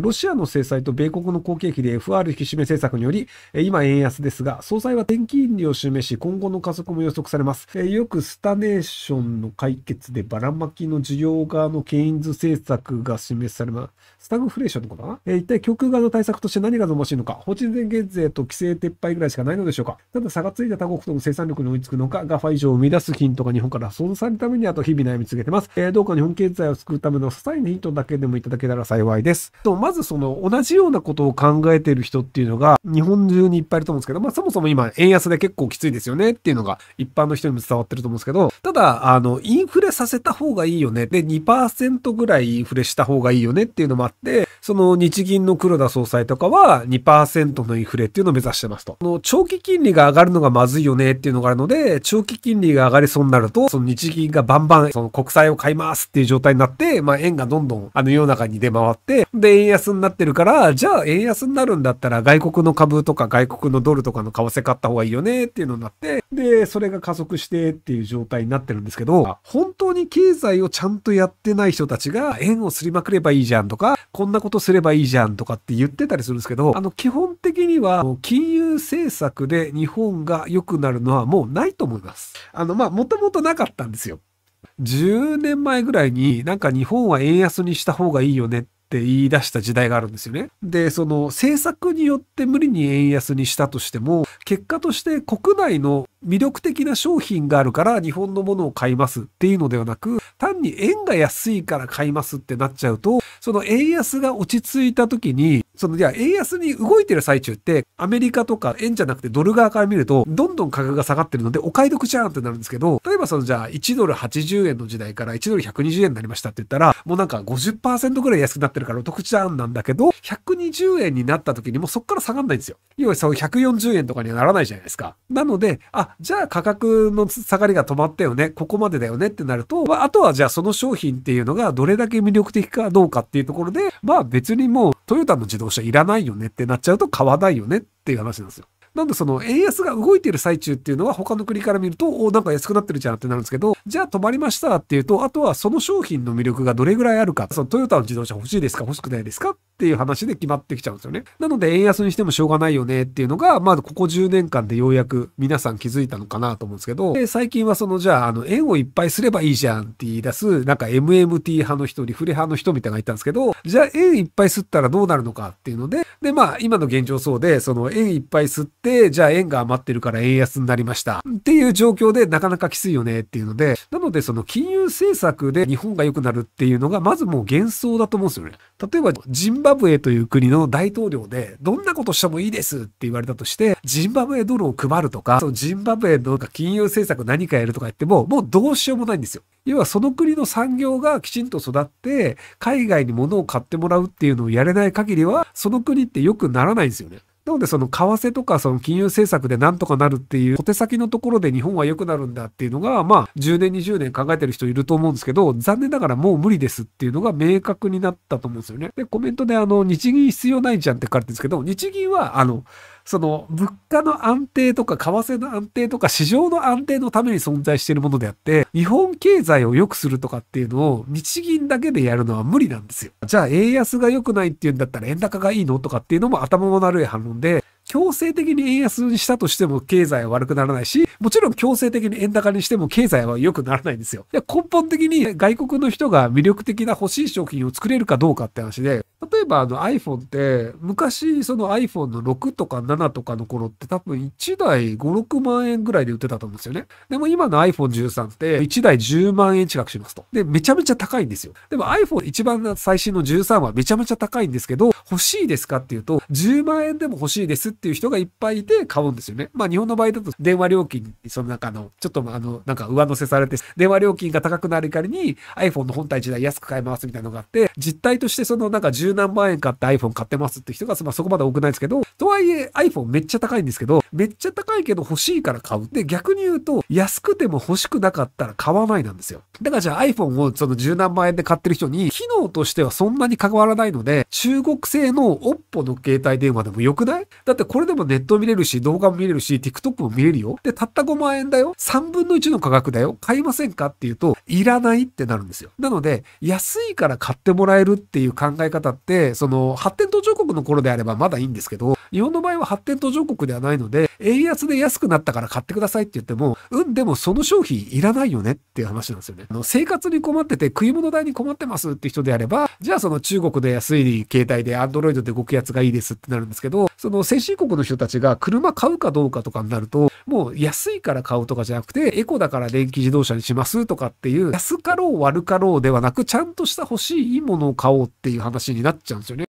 ロシアの制裁と米国の後継費で FR 引き締め政策により、今円安ですが、総裁は転勤金利を示し、今後の加速も予測されます。よくスタネーションの解決でばらまきの需要側のケインズ政策が示されます。スタグフレーションのことかな一体極側の対策として何が望ましいのか、法人税減税と規制撤廃ぐらいしかないのでしょうか。ただ差がついた他国との生産力に追いつくのか、ガファ以上を生み出すヒントが日本から存在るためにあと日々悩み続けてます。どうか日本経済を救うための支えなヒントだけでもいただけたら幸いです。とまずその同じようなことを考えてる人っていうのが日本中にいっぱいいると思うんですけど、まあそもそも今円安で結構きついですよねっていうのが一般の人にも伝わってると思うんですけど、ただあのインフレさせた方がいいよね。で2%ぐらいインフレした方がいいよねっていうのもあって、その日銀の黒田総裁とかは2%のインフレっていうのを目指してますと。の長期金利が上がるのがまずいよねっていうのがあるので、長期金利が上がりそうになると、その日銀がバンバンその国債を買いますっていう状態になって、まあ円がどんどんあの世の中に出回って、で円安になってるから、じゃあ円安になるんだったら外国の株とか外国のドルとかの為替買った方がいいよねっていうのになって、で、それが加速してっていう状態になってるんですけど、本当に経済をちゃんとやってない人たちが円をすりまくればいいじゃんとか、こんなこととすればいいじゃんとかって言ってたりするんですけど、あの、基本的には、金融政策で日本が良くなるのはもうないと思います。あの、まあ、もともとなかったんですよ。10年前ぐらいになんか日本は円安にした方がいいよねっって言い出した時代があるんですよね。で、その政策によって無理に円安にしたとしても、結果として国内の魅力的な商品があるから日本のものを買いますっていうのではなく、単に円が安いから買いますってなっちゃうと、その円安が落ち着いた時に、その、いや、円安に動いてる最中って、アメリカとか円じゃなくてドル側から見ると、どんどん価格が下がってるので、お買い得じゃんってなるんですけど、例えばその、じゃあ、1ドル80円の時代から1ドル120円になりましたって言ったら、もうなんか50%ぐらい安くなってってるからお得じゃんなんだけど、120円になった時にもうそっから下がんないんですよ。要はその140円とかにはならないじゃないですか。なので、あ、じゃあ価格の下がりが止まったよね、ここまでだよねってなると、まあとはじゃあその商品っていうのがどれだけ魅力的かどうかっていうところで、まあ別にもうトヨタの自動車いらないよねってなっちゃうと買わないよねっていう話なんですよ。なんでその円安が動いてる最中っていうのは他の国から見ると、おなんか安くなってるじゃんってなるんですけど、じゃあ止まりましたっていうと、あとはその商品の魅力がどれぐらいあるか、そのトヨタの自動車欲しいですか欲しくないですかっていう話で決まってきちゃうんですよね。なので円安にしてもしょうがないよねっていうのが、まあここ10年間でようやく皆さん気づいたのかなと思うんですけど、で最近はそのじゃあ、あの円をいっぱいすればいいじゃんって言い出す、なんか MMT 派の人、リフレ派の人みたいなのがいたんですけど、じゃあ円いっぱい吸ったらどうなるのかっていうので、でまあ今の現状そうで、その円いっぱい吸って、、じゃあ円が余ってるから円安になりました。っていう状況でなかなかきついよねっていうので、なのでその金融政策で日本が良くなるっていうのが、まずもう幻想だと思うんですよね。例えば、ジンバブエという国の大統領で、どんなことしてもいいですって言われたとして、ジンバブエドルを配るとか、そのジンバブエの金融政策何かやるとか言っても、もうどうしようもないんですよ。要はその国の産業がきちんと育って、海外に物を買ってもらうっていうのをやれない限りは、その国って良くならないんですよね。なのでその為替とかその金融政策でなんとかなるっていう小手先のところで日本は良くなるんだっていうのが、まあ10年20年考えてる人いると思うんですけど、残念ながらもう無理ですっていうのが明確になったと思うんですよね。で、コメントであの日銀必要ないじゃんって書かれてるんですけど、日銀はあの、その物価の安定とか為替の安定とか市場の安定のために存在しているものであって、日本経済を良くするとかっていうのを日銀だけでやるのは無理なんですよ。じゃあ円安が良くないっていうんだったら円高がいいのとかっていうのも頭の悪い反論で、強制的に円安にしたとしても経済は悪くならないし、もちろん強制的に円高にしても経済は良くならないんですよ。根本的に外国の人が魅力的な欲しい商品を作れるかどうかって話で、例えばあの iPhone って、昔その iPhone の6とか7とかの頃って多分1台5、6万円ぐらいで売ってたと思うんですよね。でも今の iPhone13 って1台10万円近くしますと。で、めちゃめちゃ高いんですよ。でも iPhone 一番最新の13はめちゃめちゃ高いんですけど、欲しいですかっていうと、10万円でも欲しいですってっていう人がいっぱいいて買うんですよね。まあ日本の場合だと電話料金、その中の、ちょっとあの、なんか上乗せされて、電話料金が高くなる仮りに iPhone の本体自体安く買えますみたいなのがあって、実態としてそのなんか十何万円買って iPhone 買ってますって人が、まあそこまで多くないですけど、とはいえ iPhone めっちゃ高いんですけど、めっちゃ高いけど欲しいから買う。で、逆に言うと、安くても欲しくなかったら買わないなんですよ。だからじゃあ iPhone をその十何万円で買ってる人に、機能としてはそんなに関わらないので、中国製の OPPO の携帯電話でも良くないだってこれでもネット見れるし、動画も見れるし、TikTok も見れるよ。で、たった5万円だよ。3分の1の価格だよ。買いませんかっていうと、いらないってなるんですよ。なので、安いから買ってもらえるっていう考え方って、その、発展の頃であればまだいいんですけど、日本の場合は発展途上国ではないので、円安で安くなったから買ってくださいって言っても、うん、でもその商品いらないよねっていう話なんですよね。あの生活に困ってて食い物代に困ってますって人であれば、じゃあその中国で安い携帯で Android で動くやつがいいですってなるんですけど、その先進国の人たちが車買うかどうかとかになると、もう安いから買うとかじゃなくて、エコだから電気自動車にしますとかっていう、安かろう悪かろうではなく、ちゃんとした欲しいものを買おうっていう話になっちゃうんですよね。